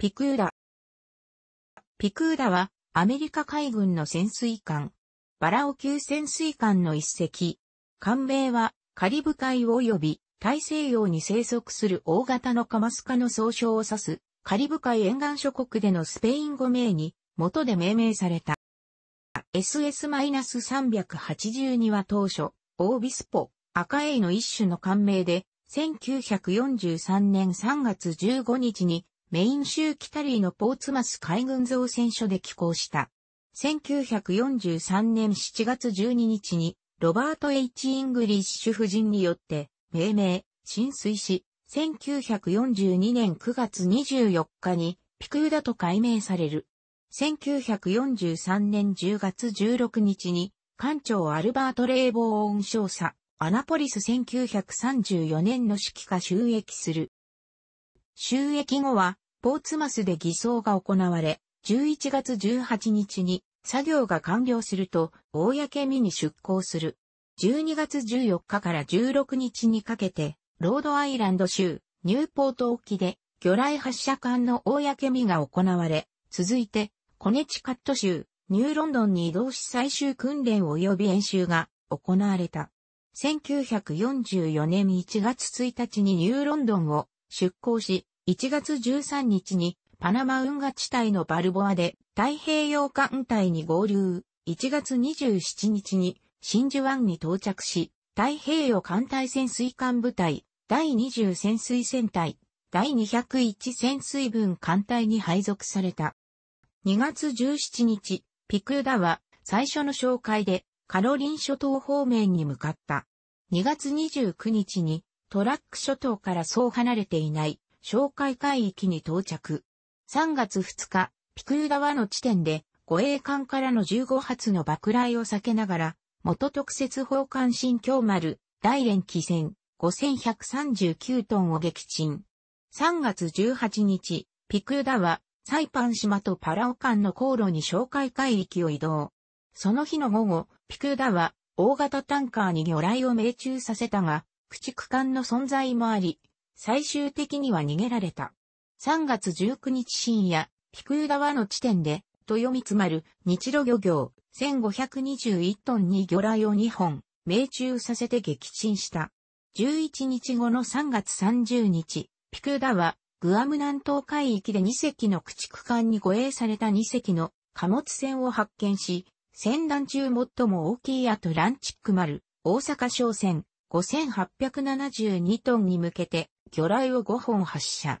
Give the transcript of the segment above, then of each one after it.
ピクーラ。ピクーラは、アメリカ海軍の潜水艦、バラオ級潜水艦の一隻。艦名は、カリブ海及び大西洋に生息する大型のカマスカの総称を指す、カリブ海沿岸諸国でのスペイン語名に、元で命名された。SS-382 は当初、オービスポ、赤エイの一種の艦名で、1943年3月15日にメイン州キタリーのポーツマス海軍造船所で寄港した。1943年7月12日に、ロバート・ H・ イングリッシュ夫人によって、命名、浸水し、1942年9月24日に、ピクーダと改名される。1943年10月16日に、艦長アルバート・レイボー・オン少佐、アナポリス1934年の指揮下収益する。収益後は、ポーツマスで偽装が行われ、11月18日に作業が完了すると、公見に出港する。12月14日から16日にかけて、ロードアイランド州、ニューポート沖で、魚雷発射艦の公見が行われ、続いて、コネチカット州、ニューロンドンに移動し最終訓練及び演習が行われた。1944年1月1日にニューロンドンを出港し、1月13日にパナマ運河地帯のバルボアで太平洋艦隊に合流。1月27日に真珠湾に到着し、太平洋艦隊潜水艦部隊、第20潜水船隊、第201潜水分艦隊に配属された。2月17日、ピクーダは最初の紹介でカロリン諸島方面に向かった。2月29日にトラック諸島からそう離れていない、哨戒海域に到着。3月2日、ピクーワの地点で、護衛艦からの15発の爆雷を避けながら、元特設砲艦新京丸、大連機船、5139トンを撃沈。3月18日、ピクーダは、サイパン島とパラオ間の航路に哨戒海域を移動。その日の午後、ピクーダは、大型タンカーに魚雷を命中させたが、駆逐艦の存在もあり、最終的には逃げられた。3月19日深夜、ピクーダワの地点で、豊光丸、日露漁業、1521トンに魚雷を2本、命中させて撃沈した。11日後の3月30日、ピクーダワ、グアム南東海域で2隻の駆逐艦に護衛された2隻の貨物船を発見し、戦団中最も大きいアトランチック丸、大阪商船、5872トンに向けて魚雷を5本発射。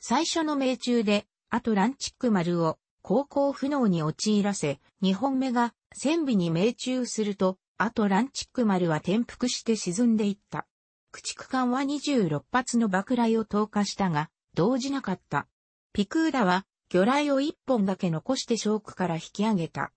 最初の命中でアトランチック丸を航行不能に陥らせ、2本目が船尾に命中すると、アトランチック丸は転覆して沈んでいった。駆逐艦は26発の爆雷を投下したが、動じなかった。ピクーダは魚雷を1本だけ残してショークから引き上げた。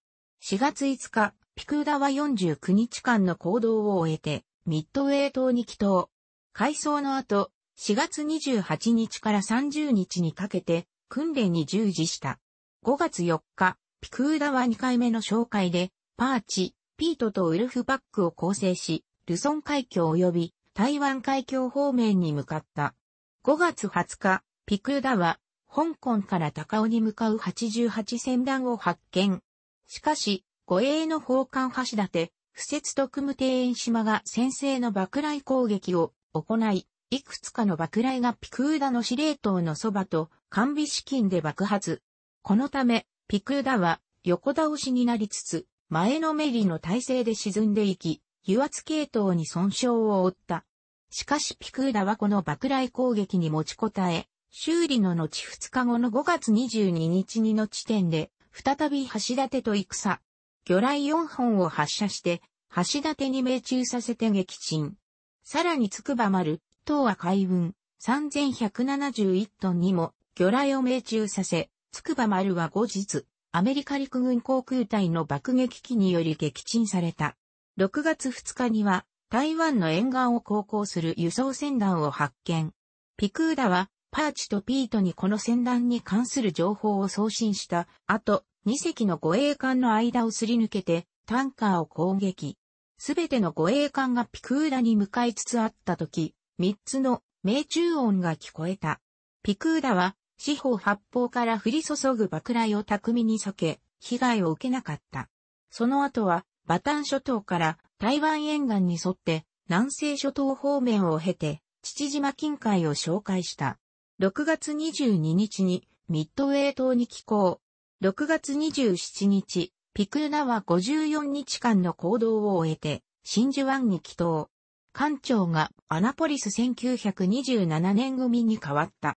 4月5日、ピクーダは49日間の行動を終えて、ミッドウェー島に帰島。改装の後、4月28日から30日にかけて訓練に従事した。5月4日、ピクーダは2回目の紹介で、パーチ、ピートとウルフバックを構成し、ルソン海峡及び台湾海峡方面に向かった。5月20日、ピクーダは、香港から高尾に向かう88船団を発見。しかし、護衛の砲艦橋立て、不設特務庭園島が先制の爆雷攻撃を行い、いくつかの爆雷がピクーダの司令塔のそばと完備資金で爆発。このため、ピクーダは横倒しになりつつ、前のメリの体勢で沈んでいき、油圧系統に損傷を負った。しかしピクーダはこの爆雷攻撃に持ちこたえ、修理の後2日後の5月22日にの地点で、再び橋立と戦、魚雷4本を発射して、橋立てに命中させて撃沈。さらに筑波丸、東亜海運、3171トンにも魚雷を命中させ、筑波丸は後日、アメリカ陸軍航空隊の爆撃機により撃沈された。6月2日には、台湾の沿岸を航行する輸送船団を発見。ピクーダは、パーチとピートにこの船団に関する情報を送信した後、2隻の護衛艦の間をすり抜けて、タンカーを攻撃。すべての護衛艦がピクーダに向かいつつあった時、3つの命中音が聞こえた。ピクーダは、四方八方から降り注ぐ爆雷を巧みに避け、被害を受けなかった。その後は、バタン諸島から台湾沿岸に沿って南西諸島方面を経て、父島近海を紹介した。6月22日にミッドウェー島に寄港、6月27日、ピクーナは54日間の行動を終えて、真珠湾に帰投。艦長がアナポリス1927年組に変わった。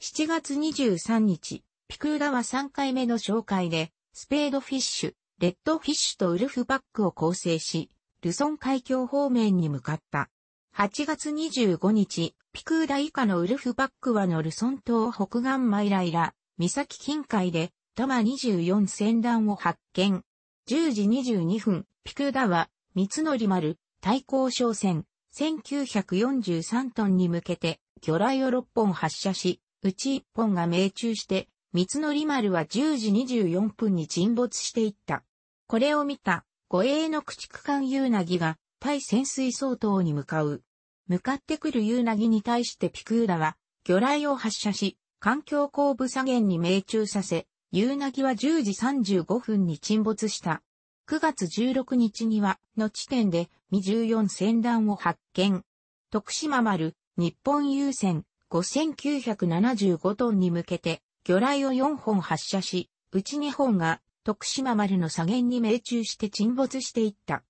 7月23日、ピクーラは3回目の紹介で、スペードフィッシュ、レッドフィッシュとウルフバックを構成し、ルソン海峡方面に向かった。8月25日、ピクーラ以下のウルフバックはのルソン島北岸マイライラ、岬近海で、タマ24船団を発見。10時22分、ピクーダは、三つの則丸、対抗商船、1943トンに向けて、魚雷を6本発射し、うち1本が命中して、三つの則丸は10時24分に沈没していった。これを見た、護衛の駆逐艦ユーナギが、対潜水相当に向かう。向かってくるユーナギに対してピクーダは、魚雷を発射し、環境後部左舷に命中させ、ユーナギは10時35分に沈没した。9月16日には、の地点で、未14船団を発見。徳島丸、日本優先、5975トンに向けて、魚雷を4本発射し、うち2本が、徳島丸の左舷に命中して沈没していった。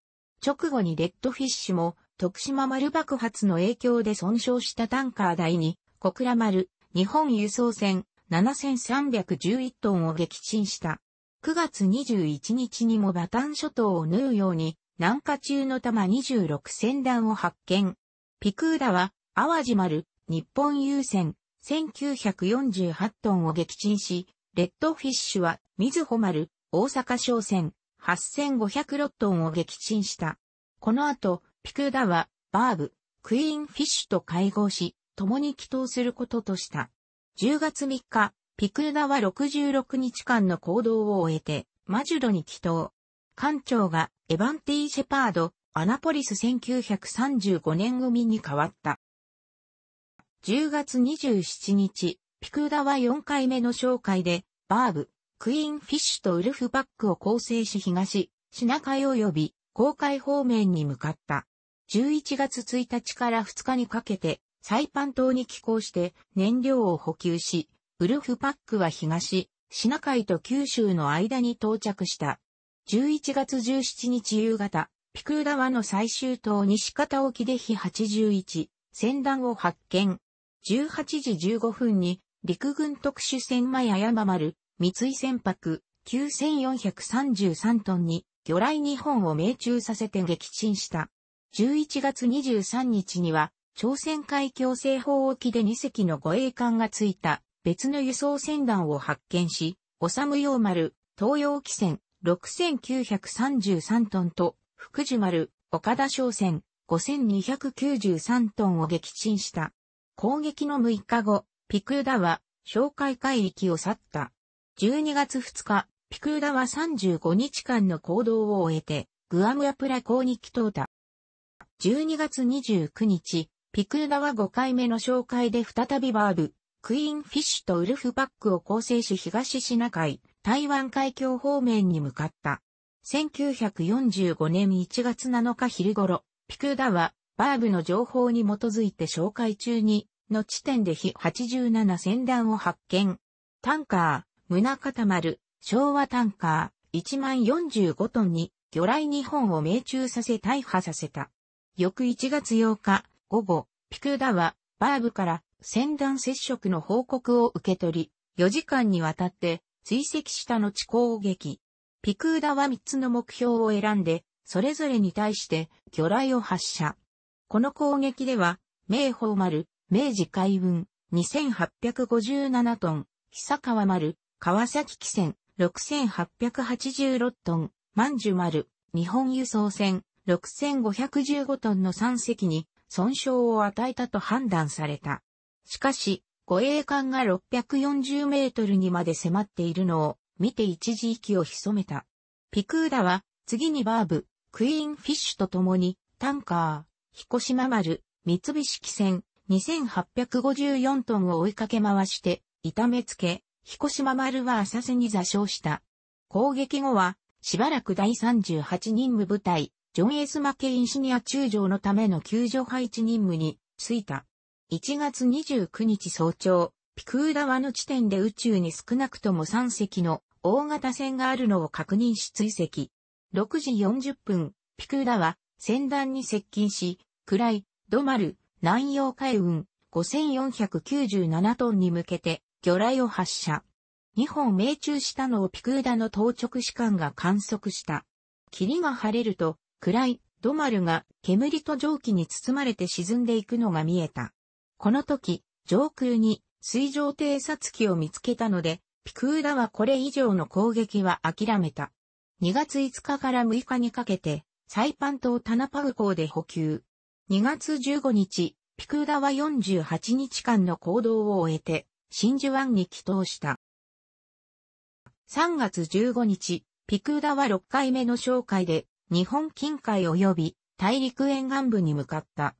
直後にレッドフィッシュも、徳島丸爆発の影響で損傷したタンカー台に、小倉丸、日本輸送船7311トンを撃沈した。9月21日にもバタン諸島を縫うように、南下中の玉26船団を発見。ピクーダは、淡路丸、日本優先、1948トンを撃沈し、レッドフィッシュは、水穂丸、大阪商船、8500ロットンを撃沈した。この後、ピクダは、バーブ、クイーンフィッシュと会合し、共に祈祷することとした。10月3日、ピクーダは66日間の行動を終えて、マジュドに祈祷。艦長がエヴァンティ・シェパード、アナポリス1935年組に変わった。10月27日、ピクーダは4回目の紹介で、バーブ、クイーンフィッシュとウルフパックを構成し東、シナ海及び、航海方面に向かった。11月1日から2日にかけて、サイパン島に寄港して燃料を補給し、ウルフパックは東、シナ海と九州の間に到着した。11月17日夕方、ピクーダワの最終島西方沖で日81、船団を発見。18時15分に陸軍特殊船マヤヤマ丸、三井船舶9433トンに魚雷2本を命中させて撃沈した。11月23日には、朝鮮海峡西方沖で2隻の護衛艦がついた別の輸送船団を発見し、オサムヨー丸、東洋汽船6933トンと、福寿丸、岡田商船5293トンを撃沈した。攻撃の6日後、ピクーダは、紹介海域を去った。12月2日、ピクーダは35日間の行動を終えて、グアムアプラ港に帰投た。12月29日、ピクーダは5回目の紹介で再びバーブ、クイーンフィッシュとウルフバックを構成し東シナ海、台湾海峡方面に向かった。1945年1月7日昼頃、ピクーダは、バーブの情報に基づいて紹介中に、の地点で非87船団を発見。タンカ宗型丸、昭和タンカー、1万45トンに、魚雷2本を命中させ大破させた。翌1月8日、午後、ピクダは、バーブから、船団接触の報告を受け取り、4時間にわたって、追跡した後攻撃。ピクーダは3つの目標を選んで、それぞれに対して魚雷を発射。この攻撃では、明宝丸、明治海運、2857トン、久川丸、川崎汽船、6886トン、万寿丸、日本輸送船、6515トンの3隻に損傷を与えたと判断された。しかし、護衛艦が640メートルにまで迫っているのを見て一時息を潜めた。ピクーダは次にバーブ、クイーンフィッシュと共にタンカー、彦島丸、三菱汽船2854トンを追いかけ回して痛めつけ、彦島丸は浅瀬に座礁した。攻撃後は、しばらく第38任務部隊、ジョン・エス・マケインシニア中将のための救助配置任務に就いた。1月29日早朝、ピクーダはの地点で宇宙に少なくとも3隻の大型船があるのを確認し追跡。6時40分、ピクーダは船団に接近し、暗い、ドマル、南洋海運、5497トンに向けて魚雷を発射。2本命中したのをピクーダの当直士官が観測した。霧が晴れると、暗いドマルが煙と蒸気に包まれて沈んでいくのが見えた。この時、上空に水上偵察機を見つけたので、ピクーダはこれ以上の攻撃は諦めた。2月5日から6日にかけて、サイパン島タナパグ港で補給。2月15日、ピクーダは48日間の行動を終えて、真珠湾に帰投した。3月15日、ピクーダは6回目の紹介で、日本近海及び大陸沿岸部に向かった。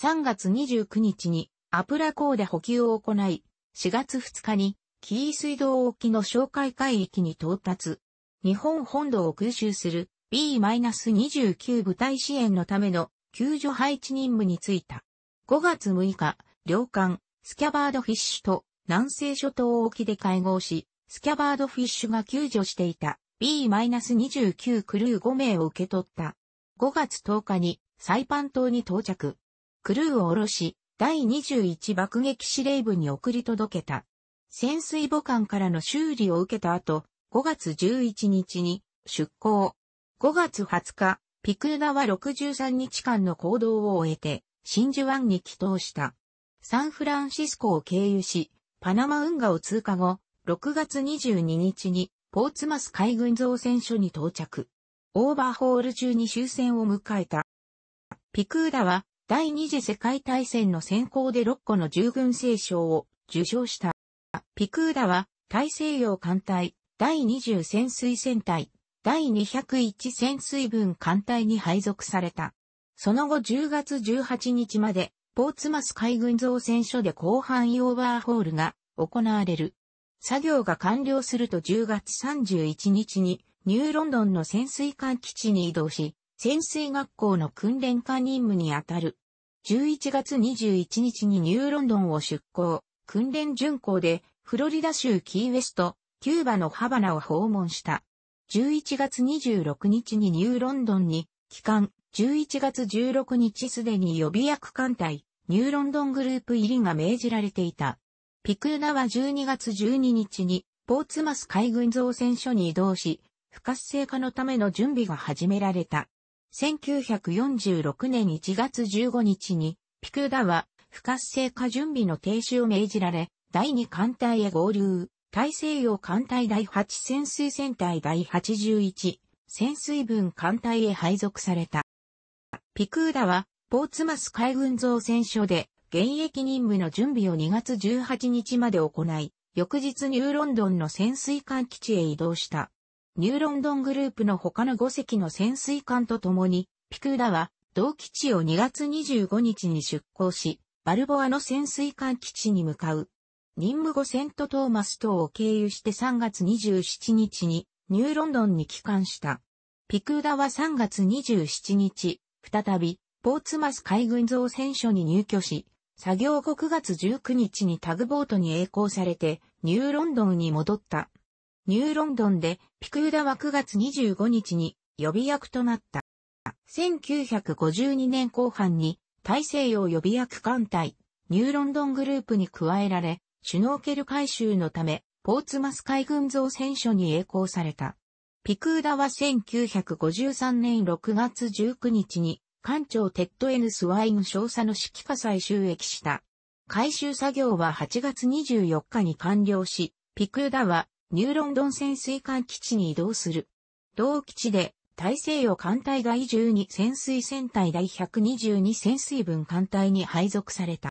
3月29日にアプラ港で補給を行い、4月2日に紀伊水道沖の紹介海域に到達。日本本土を空襲する B-29 部隊支援のための救助配置任務に就いた。5月6日、領艦、スキャバードフィッシュと南西諸島沖で会合し、スキャバードフィッシュが救助していた B-29 クルー5名を受け取った。5月10日にサイパン島に到着。クルーを下ろし、第21爆撃司令部に送り届けた。潜水母艦からの修理を受けた後、5月11日に出港。5月20日、ピクーナは63日間の行動を終えて、真珠湾に帰島した。サンフランシスコを経由し、パナマ運河を通過後、6月22日にポーツマス海軍造船所に到着。オーバーホール中に終戦を迎えた。ピクーダは第二次世界大戦の先行で6個の従軍聖賞を受賞した。ピクーダは大西洋艦隊第20潜水戦隊第201潜水軍艦隊に配属された。その後10月18日までポーツマス海軍造船所で広範囲オーバーホールが行われる。作業が完了すると10月31日にニューロンドンの潜水艦基地に移動し、潜水学校の訓練艦任務に当たる。11月21日にニューロンドンを出港、訓練巡航でフロリダ州キーウェスト、キューバのハバナを訪問した。11月26日にニューロンドンに帰還、11月16日すでに予備役艦隊、ニューロンドングループ入りが命じられていた。ピクーナは12月12日に、ポーツマス海軍造船所に移動し、不活性化のための準備が始められた。1946年1月15日に、ピクーダは不活性化準備の停止を命じられ、第2艦隊へ合流、大西洋艦隊第8潜水船隊第81潜水軍艦隊へ配属された。ピクーダは、ポーツマス海軍造船所で、現役任務の準備を2月18日まで行い、翌日ニューロンドンの潜水艦基地へ移動した。ニューロンドングループの他の5隻の潜水艦と共に、ピクーダは、同基地を2月25日に出港し、バルボアの潜水艦基地に向かう。任務後セントトーマス島を経由して3月27日にニューロンドンに帰還した。ピクーダは3月27日、再び、ポーツマス海軍造船所に入居し、作業後9月19日にタグボートに栄光されて、ニューロンドンに戻った。ニューロンドンで、ピクーダは9月25日に予備役となった。1952年後半に、大西洋予備役艦隊、ニューロンドングループに加えられ、シュノーケル回収のため、ポーツマス海軍造船所に栄光された。ピクーダは1953年6月19日に、艦長テッド・エヌ・スワイン少佐の指揮下再収益した。回収作業は8月24日に完了し、ピクーダはニューロンドン潜水艦基地に移動する。同基地で大西洋艦隊第12潜水船隊第122潜水分艦隊に配属された。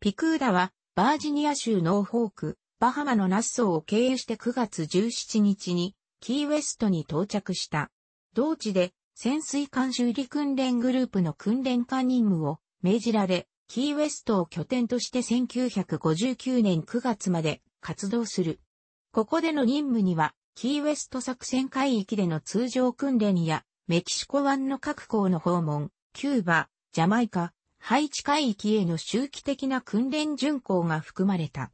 ピクーダはバージニア州ノーホーク、バハマのナッソーを経由して9月17日にキーウェストに到着した。同地で潜水艦修理訓練グループの訓練艦任務を命じられ、キーウェストを拠点として1959年9月まで活動する。ここでの任務には、キーウェスト作戦海域での通常訓練や、メキシコ湾の各港の訪問、キューバ、ジャマイカ、ハイチ海域への周期的な訓練巡航が含まれた。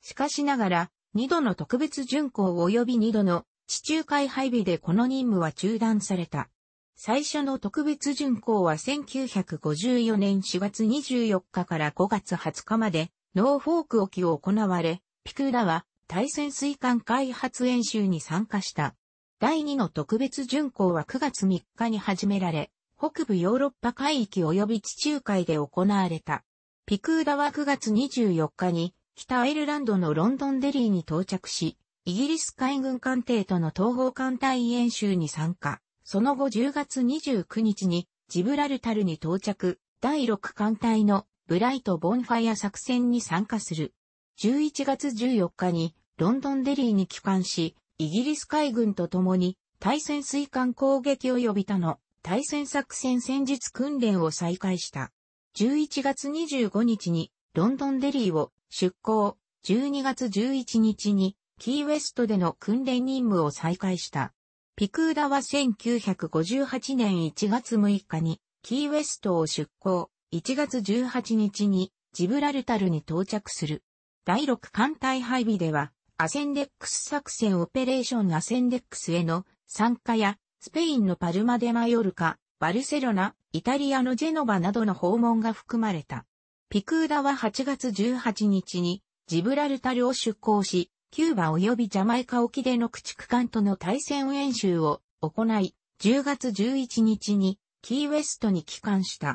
しかしながら、2度の特別巡航及び2度の地中海配備でこの任務は中断された。最初の特別巡航は1954年4月24日から5月20日まで、ノーフォーク沖を行われ、ピクーラは対潜水艦開発演習に参加した。第2の特別巡航は9月3日に始められ、北部ヨーロッパ海域及び地中海で行われた。ピクーラは9月24日に北アイルランドのロンドンデリーに到着し、イギリス海軍艦艇との東方艦隊演習に参加。その後10月29日にジブラルタルに到着。第6艦隊のブライト・ボンファイア作戦に参加する。11月14日にロンドンデリーに帰還し、イギリス海軍と共に対戦水艦攻撃及び他の対戦作戦戦術訓練を再開した。11月25日にロンドンデリーを出港、12月11日にキーウェストでの訓練任務を再開した。ピクーダは1958年1月6日にキーウェストを出港、1月18日にジブラルタルに到着する。第6艦隊配備では、アセンデックス作戦オペレーションアセンデックスへの参加や、スペインのパルマデマヨルカ、バルセロナ、イタリアのジェノバなどの訪問が含まれた。ピクーダは8月18日にジブラルタルを出港し、キューバ及びジャマイカ沖での駆逐艦との対戦演習を行い、10月11日にキーウェストに帰還した。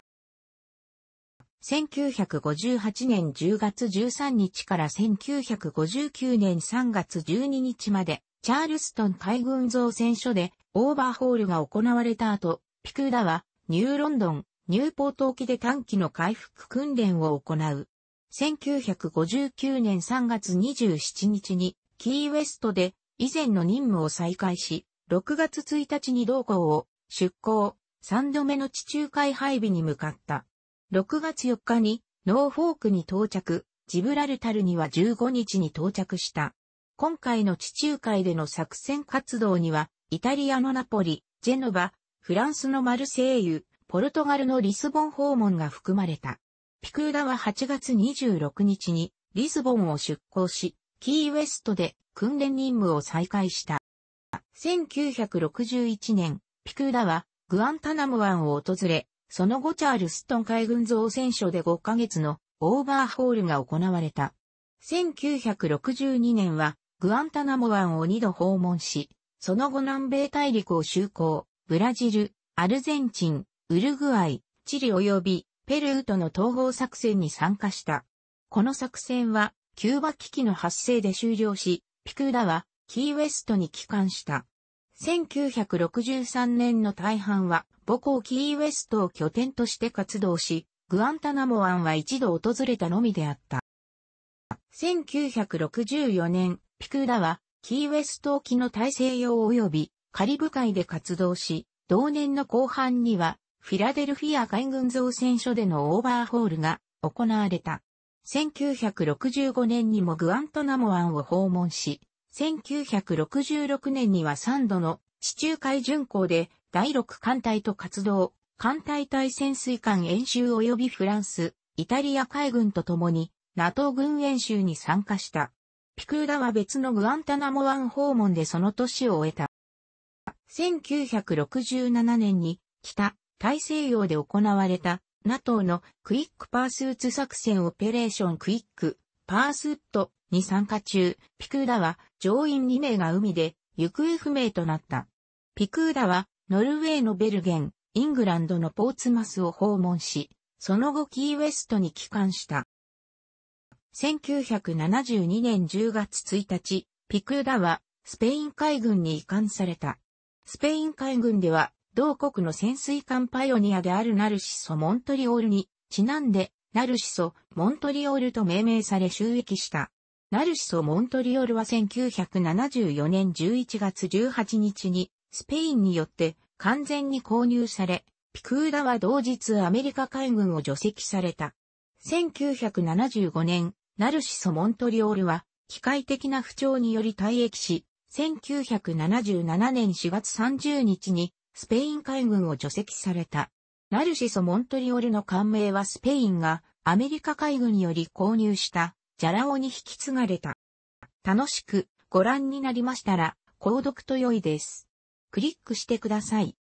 1958年10月13日から1959年3月12日まで、チャールストン海軍造船所でオーバーホールが行われた後、ピクーダはニューロンドン、ニューポート沖で短期の回復訓練を行う。1959年3月27日にキーウェストで以前の任務を再開し、6月1日に同行を出港、3度目の地中海配備に向かった。6月4日にノーフォークに到着、ジブラルタルには15日に到着した。今回の地中海での作戦活動には、イタリアのナポリ、ジェノバ、フランスのマルセイユ、ポルトガルのリスボン訪問が含まれた。ピクーダは8月26日にリスボンを出港し、キーウェストで訓練任務を再開した。1961年、ピクーダはグアンタナム湾を訪れ、その後チャールストン海軍造船所で5ヶ月のオーバーホールが行われた。1962年はグアンタナム湾を2度訪問し、その後南米大陸を就航、ブラジル、アルゼンチン、ウルグアイ、チリ及びペルーとの統合作戦に参加した。この作戦は、キューバ危機の発生で終了し、ピクーダは、キーウェストに帰還した。1963年の大半は、母校キーウェストを拠点として活動し、グアンタナモ湾は一度訪れたのみであった。1964年、ピクーダは、キーウェスト沖の大西洋及びカリブ海で活動し、同年の後半にはフィラデルフィア海軍造船所でのオーバーホールが行われた。1965年にもグアントナモ湾を訪問し、1966年には3度の地中海巡航で第6艦隊と活動、艦隊対潜水艦演習及びフランス、イタリア海軍と共に NATO 軍演習に参加した。ピクーダは別のグアンタナモ湾訪問でその年を終えた。1967年に北大西洋で行われた NATO のクイックパースーツ作戦オペレーションクイックパースットに参加中、ピクーダは乗員2名が海で行方不明となった。ピクーダはノルウェーのベルゲン、イングランドのポーツマスを訪問し、その後キーウェストに帰還した。1972年10月1日、ピクーダはスペイン海軍に移管された。スペイン海軍では同国の潜水艦パイオニアであるナルシソ・モントリオールに、ちなんで、ナルシソ・モントリオールと命名され収益した。ナルシソ・モントリオールは1974年11月18日に、スペインによって完全に購入され、ピクーダは同日アメリカ海軍を除籍された。1975年、ナルシソ・モントリオールは、機械的な不調により退役し、1977年4月30日にスペイン海軍を除籍された。ナルシソ・モントリオルの艦名はスペインがアメリカ海軍により購入したジャラオに引き継がれた。楽しくご覧になりましたら、購読と良いです。クリックしてください。